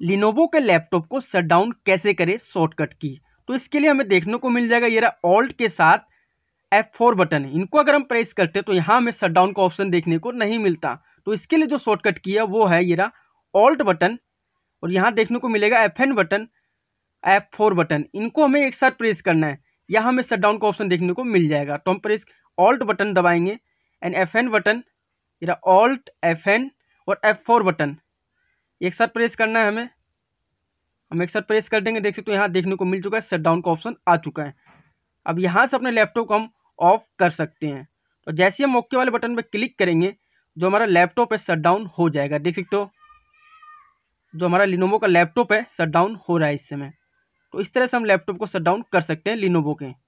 Lenovo के laptop को shut down कैसे करें शॉर्टकट की तो इसके लिए हमें देखने को मिल जाएगा ये रहा ऑल्ट के साथ एफ फोर बटन है इनको अगर हम प्रेस करते तो यहाँ हमें शट डाउन का ऑप्शन देखने को नहीं मिलता तो इसके लिए जो शॉर्टकट की है वो है ये रहा ऑल्ट बटन और यहाँ देखने को मिलेगा F N button F four button इनको हमें एक साथ प्रेस करना है यहाँ हमें शट डाउन का ऑप्शन देखने को मिल जाएगा तो हम प्रेस ऑल्ट बटन दबाएंगे एंड एफ एन बटन मेरा ऑल्ट एफ एन और एफ फोर बटन एक साथ प्रेस करना है हमें हम एक साथ प्रेस कर देंगे देख सकते हो यहाँ देखने को मिल चुका है शट डाउन का ऑप्शन आ चुका है अब यहाँ से अपने लैपटॉप को हम ऑफ कर सकते हैं तो जैसे हम ओके वाले बटन पर क्लिक करेंगे जो हमारा लैपटॉप है शट डाउन हो जाएगा देख सकते हो जो हमारा लिनोवो का लैपटॉप है शट डाउन हो रहा है इस समय तो इस तरह से हम लैपटॉप को शट डाउन कर सकते हैं लिनोवो के